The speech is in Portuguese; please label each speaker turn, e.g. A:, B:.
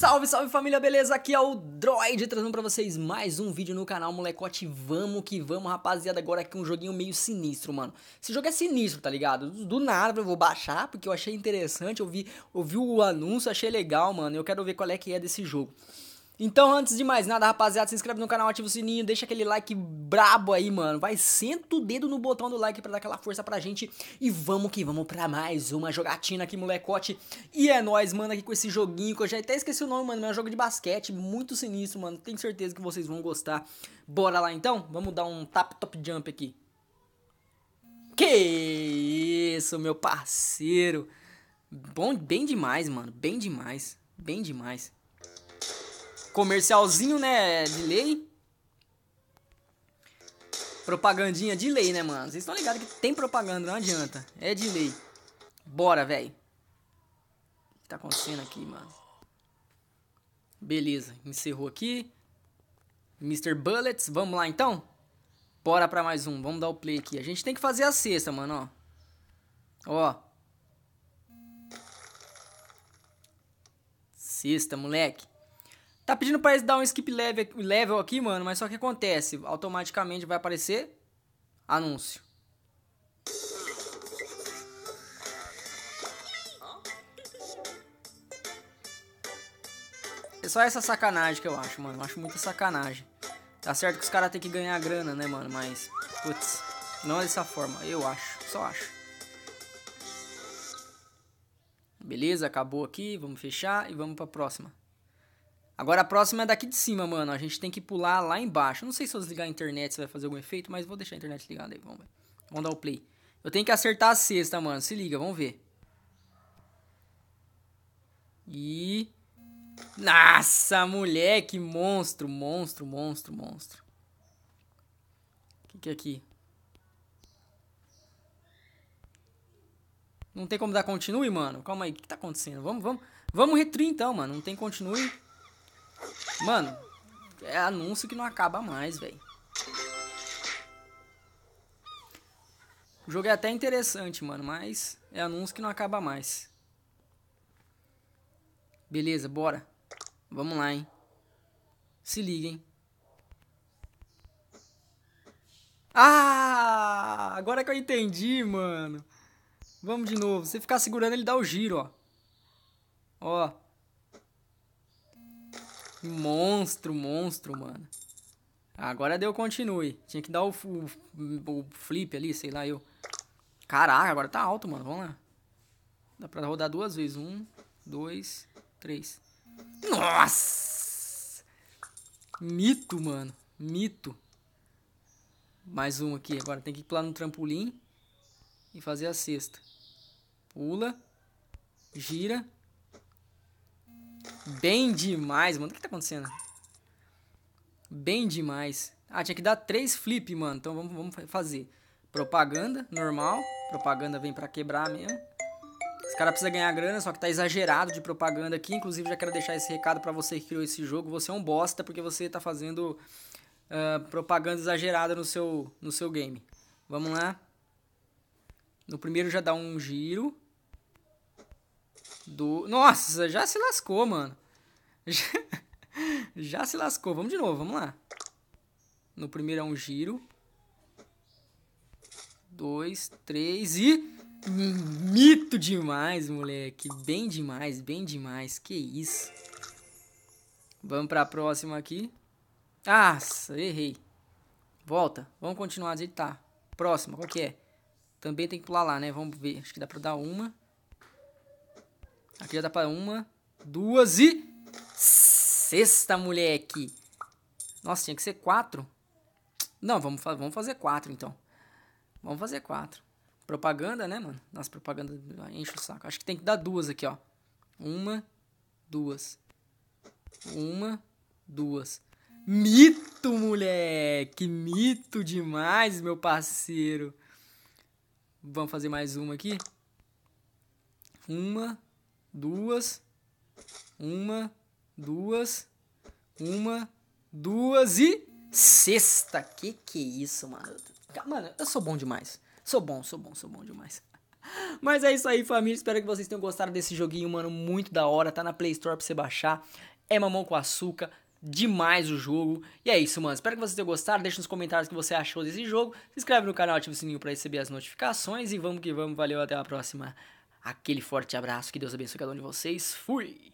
A: Salve, salve família, beleza? Aqui é o Droid trazendo para vocês mais um vídeo no canal, molecote. Vamos que vamos, rapaziada. Agora aqui um joguinho meio sinistro, mano. Esse jogo é sinistro, tá ligado? Do nada eu vou baixar porque eu achei interessante. Eu vi, eu vi o anúncio, achei legal, mano. Eu quero ver qual é que é desse jogo. Então, antes de mais nada, rapaziada, se inscreve no canal, ativa o sininho, deixa aquele like brabo aí, mano. Vai, senta o dedo no botão do like pra dar aquela força pra gente. E vamos que vamos pra mais uma jogatina aqui, molecote. E é nóis, mano, aqui com esse joguinho que eu já até esqueci o nome, mano. É um jogo de basquete, muito sinistro, mano. Tenho certeza que vocês vão gostar. Bora lá, então? Vamos dar um tap-top jump aqui. Que isso, meu parceiro. Bom, bem demais, mano. Bem demais. Bem demais comercialzinho, né, de lei. Propagandinha de lei, né, mano? Vocês estão ligados que tem propaganda, não adianta. É de lei. Bora, velho. O que tá acontecendo aqui, mano? Beleza, encerrou aqui. Mr. Bullets, vamos lá então? Bora pra mais um, vamos dar o play aqui. A gente tem que fazer a sexta, mano, ó. Ó. Sexta, moleque. Tá pedindo pra eles dar um skip level aqui, mano, mas só que acontece, automaticamente vai aparecer anúncio. É só essa sacanagem que eu acho, mano. Eu acho muita sacanagem. Tá certo que os caras têm que ganhar grana, né, mano? Mas, putz, não é dessa forma. Eu acho, só acho. Beleza, acabou aqui. Vamos fechar e vamos pra próxima. Agora a próxima é daqui de cima, mano. A gente tem que pular lá embaixo. Não sei se eu desligar a internet se vai fazer algum efeito, mas vou deixar a internet ligada aí. Vamos ver. Vamos dar o play. Eu tenho que acertar a sexta, mano. Se liga, vamos ver. E. Nossa, moleque, monstro, monstro, monstro, monstro. O que, que é aqui? Não tem como dar continue, mano? Calma aí, o que tá acontecendo? Vamos, vamos. Vamos retri então, mano. Não tem continue. Mano, é anúncio que não acaba mais, velho. O jogo é até interessante, mano, mas é anúncio que não acaba mais. Beleza, bora. Vamos lá, hein. Se liguem. Ah! Agora que eu entendi, mano. Vamos de novo. Você ficar segurando, ele dá o giro, ó. Ó. Que monstro, monstro, mano. Agora deu continue. Tinha que dar o, o, o flip ali, sei lá, eu. Caraca, agora tá alto, mano. Vamos lá. Dá pra rodar duas vezes. Um, dois, três. Nossa! Mito, mano. Mito. Mais um aqui. Agora tem que pular no trampolim e fazer a sexta. Pula. Gira. Bem demais, mano. O que tá acontecendo? Bem demais. Ah, tinha que dar três flip, mano. Então vamos, vamos fazer. Propaganda, normal. Propaganda vem pra quebrar mesmo. Os caras precisam ganhar grana, só que tá exagerado de propaganda aqui. Inclusive, já quero deixar esse recado para você que criou esse jogo. Você é um bosta porque você tá fazendo uh, propaganda exagerada no seu, no seu game. Vamos lá. No primeiro já dá um giro do. Nossa, já se lascou, mano. Já, já se lascou. Vamos de novo, vamos lá. No primeiro é um giro. Dois, três e. Mito demais, moleque. Bem demais, bem demais. Que isso. Vamos pra próxima aqui. Ah, errei. Volta. Vamos continuar a jeito tá. Próxima, qual que é? Também tem que pular lá, né? Vamos ver. Acho que dá pra dar uma. Aqui já dá pra uma, duas e. Sexta, moleque! Nossa, tinha que ser quatro. Não, vamos, fa vamos fazer quatro então. Vamos fazer quatro. Propaganda, né, mano? Nossa, propaganda enche o saco. Acho que tem que dar duas aqui, ó. Uma, duas. Uma, duas. Mito, moleque! Mito demais, meu parceiro. Vamos fazer mais uma aqui? Uma, duas, uma, duas, uma, duas e sexta. Que que é isso, mano? Mano, eu sou bom demais. Sou bom, sou bom, sou bom demais. Mas é isso aí, família. Espero que vocês tenham gostado desse joguinho, mano. Muito da hora. Tá na Play Store pra você baixar. É mamão com açúcar. Demais o jogo. E é isso, mano. Espero que vocês tenham gostado. Deixa nos comentários o que você achou desse jogo. Se inscreve no canal, ativa o sininho para receber as notificações. E vamos que vamos. Valeu, até a próxima. Aquele forte abraço, que Deus abençoe cada um de vocês. Fui!